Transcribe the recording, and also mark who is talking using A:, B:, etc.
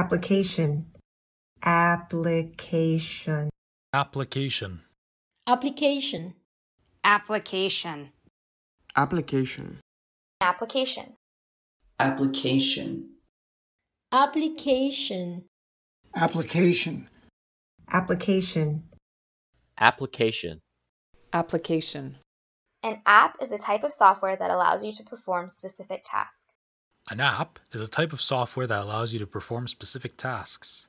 A: application application application application application application application application
B: application
A: application application application application
B: an app is a type of software that allows you to perform specific tasks an app is a type of software that allows you to perform
A: specific tasks.